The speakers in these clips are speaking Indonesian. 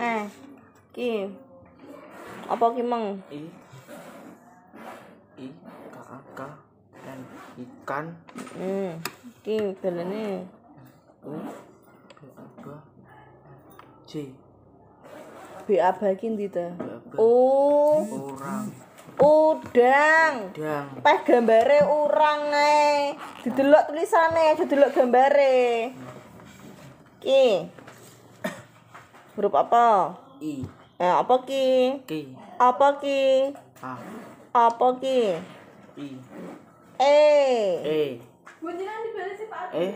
Eh. Ki. Apa ki meng? I. I k k n ikan. Hmm. Ki dalane. U. B a b J. B a b ki ndi ta? O. Orang. Oh. Udang. Udang. Pe gambare urang ae. Didelok tulisane, didelok gambare. Ki. Hmm. huruf apa i eh, apa ki ki apa ki a apa ki i e e sih pak e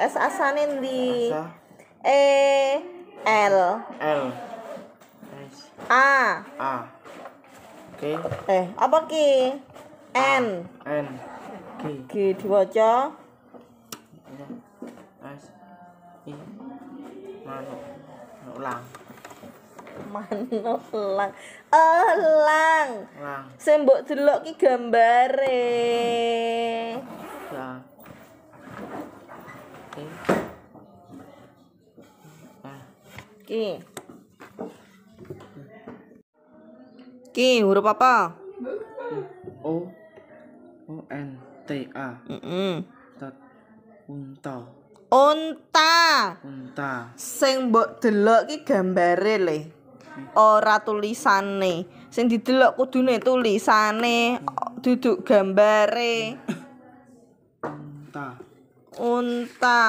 s asa s asa di e l l s a a Oke. Eh, apa ki? N. N. Ki. Ki diwaca. S. I manuk lang manuk elang elang elang sing mbok delok ki gambare ya Ki. Ki huruf apa? O O N T A. Mm -mm. Unta. Unta. Unta. Sing mbok delok ki gambare le. Ora tulisane. Sing didelok kudune tulisane, duduk gambare. Unta. Unta.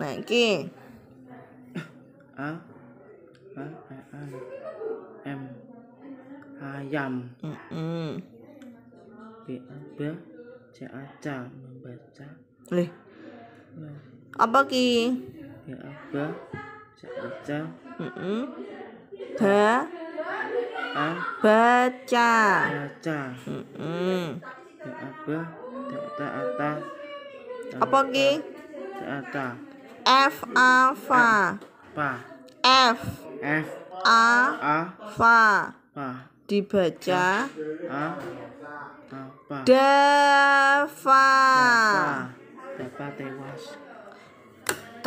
Nah iki. A A A M ayam. Heeh. -mm. B B C A C membaca. Lih apa ki ya apa baca mm -mm. ba A. baca baca mm -mm. ya apa data ata apa ki data f a fa pa f f a a fa pa dibaca a apa dafa dafa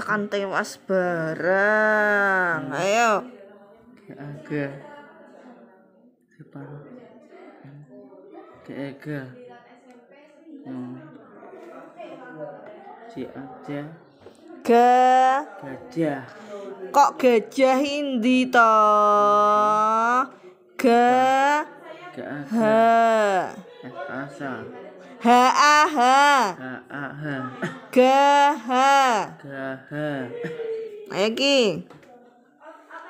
akan tewas bareng hmm. ayo keaga separuh keaga hmm. si aja Ga gajah kok gajah hindi to? Ga Gak ada. Asa. H A H. H A H. G H. G H. Ayo ki.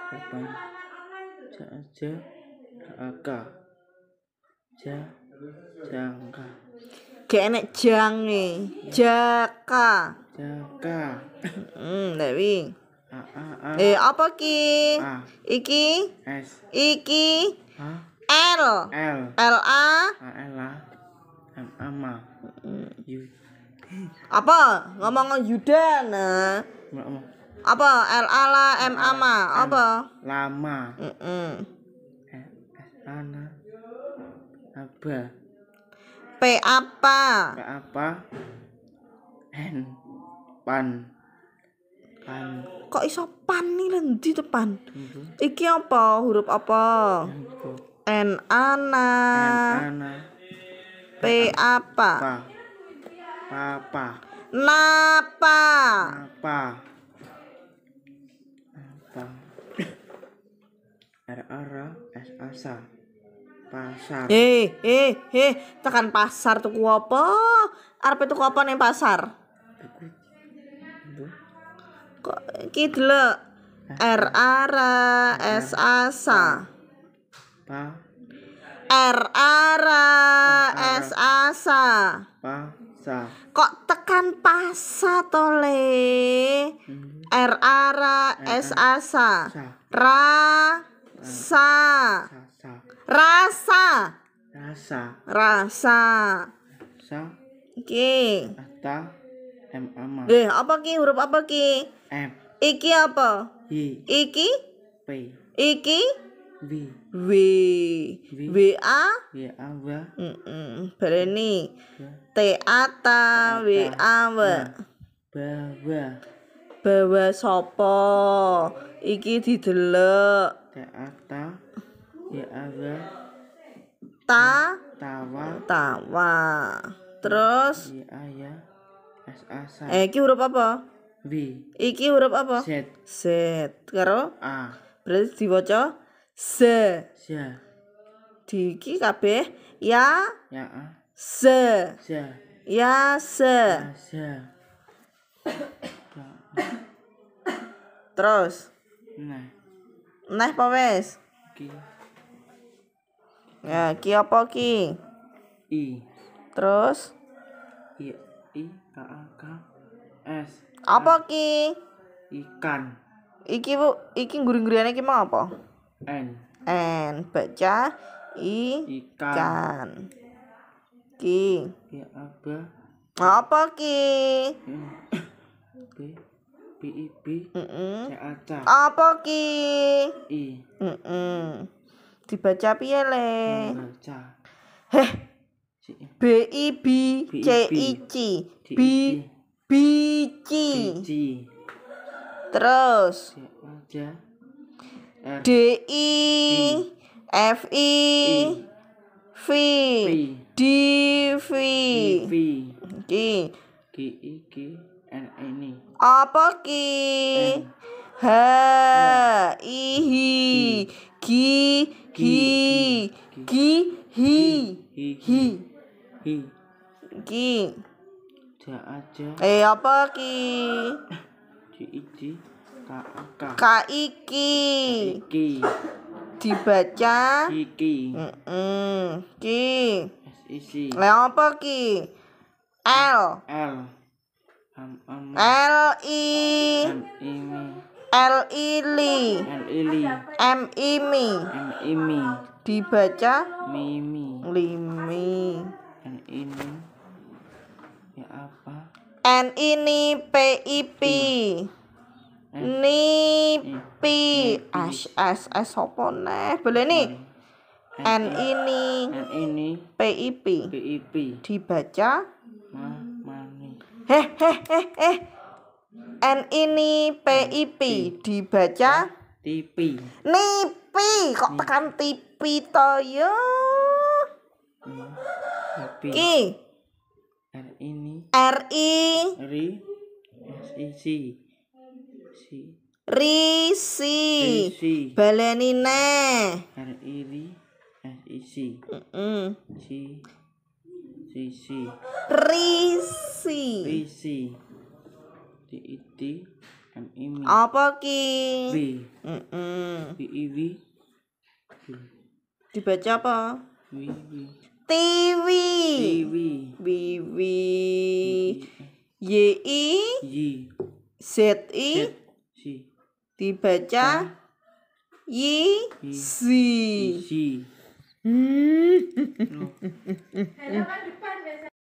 Apa? Ja aja. k Ja jangka. Gak enak jange. Jaka. Jaka. Hmm, Dewi. A, A, A. Eh, apa ki? A. Iki. S. Iki. H. L. L. L A. A L A ama yu apa ngomong yudana apa l a la m a M A. apa lama mm -mm. ana apa p apa p apa n pan pan kok iso pan nih lendi depan iki apa huruf apa n ana n ana P apa? Papa. Napa? Napa? Napa? R R S A A. Pasar. Eh, eh, eh, tekan pasar tuku apa? Arep tuku apa nih pasar? Kok iki delok R ara S A Pa. R A S asa. Pasa. Kok tekan pasa tole? Mhm. R A S asa. Ra sa. Rasa. Rasa. Rasa. Rasa. Oke. Ata M M Eh, apa ki? Huruf apa ki? M. Iki apa? I. Iki? P. Iki? V V W A V A W mm berani T A T V A V. bawa bawa sopo iki didelok T A T V A V. ta tawa tawa terus y a ya s a s eh iki huruf apa V. iki huruf apa z z karo a berarti dibaca se ya diiki kabeh ya ya se ya ya se ya terus nah nah apa wis ki ya ki apa ki i terus i i k a k s apa ki ikan iki bu iki guring-guringane iki mau apa N. N. Baca I. Ikan. Ikan. Ki. Ya apa? Apa ki? B. B I B. Mm -mm. C A C. Apa ki? I. Mm -mm. Dibaca piye le? Baca. Heh. B I B C I C. B B C. Terus. C A C. D I F I V D V G G I G N ini apa ki H I H G G G H H H G aja Eh apa ki G I G Ka, ka. Kaiki. Kaiki. Dibaca Kiki. Mm -mm. Ki. S I C. apa ki? L. L. Um, um. L I. M I L I li. L I li. M I mi. M I mi. Dibaca Mimi. Limi. Dan ini ya apa? N ini P PIP. P nipi s s s apa neh boleh nih n ini n ini p pip p dibaca mani heh heh heh n ini p pip dibaca tipi nipi kok tekan tipi toyo? Hmm, ki r ini r i r i s i Risi. Risi. Baleni ne. R I R I S I. Si. si. Risi. Risi. T I T M I M. Apa ki? B. B I W. Dibaca apa? Wi TV. TV. Tiwi. Wiwi. Y I. Y. Z I. Z si dibaca y kan? si, si. Hmm. no.